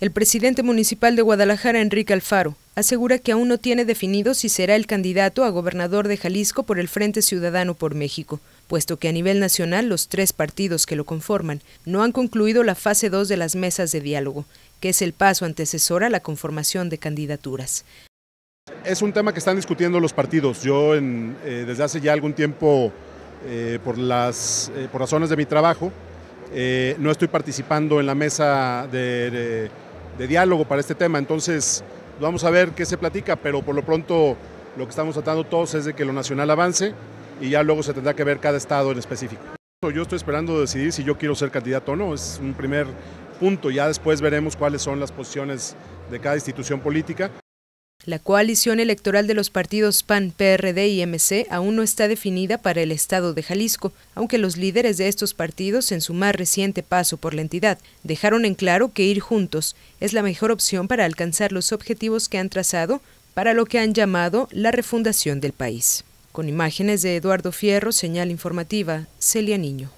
El presidente municipal de Guadalajara, Enrique Alfaro, asegura que aún no tiene definido si será el candidato a gobernador de Jalisco por el Frente Ciudadano por México, puesto que a nivel nacional los tres partidos que lo conforman no han concluido la fase 2 de las mesas de diálogo, que es el paso antecesor a la conformación de candidaturas. Es un tema que están discutiendo los partidos. Yo eh, desde hace ya algún tiempo, eh, por, las, eh, razones de mi trabajo, no estoy participando en la mesa de de diálogo para este tema. Entonces, vamos a ver qué se platica, pero por lo pronto lo que estamos tratando todos es de que lo nacional avance y ya luego se tendrá que ver cada estado en específico. Yo estoy esperando decidir si yo quiero ser candidato o no, es un primer punto, ya después veremos cuáles son las posiciones de cada institución política. La coalición electoral de los partidos PAN, PRD y MC aún no está definida para el estado de Jalisco, aunque los líderes de estos partidos en su más reciente paso por la entidad dejaron en claro que ir juntos es la mejor opción para alcanzar los objetivos que han trazado para lo que han llamado la refundación del país. Con imágenes de Eduardo Fierro, señal informativa, Celia Niño.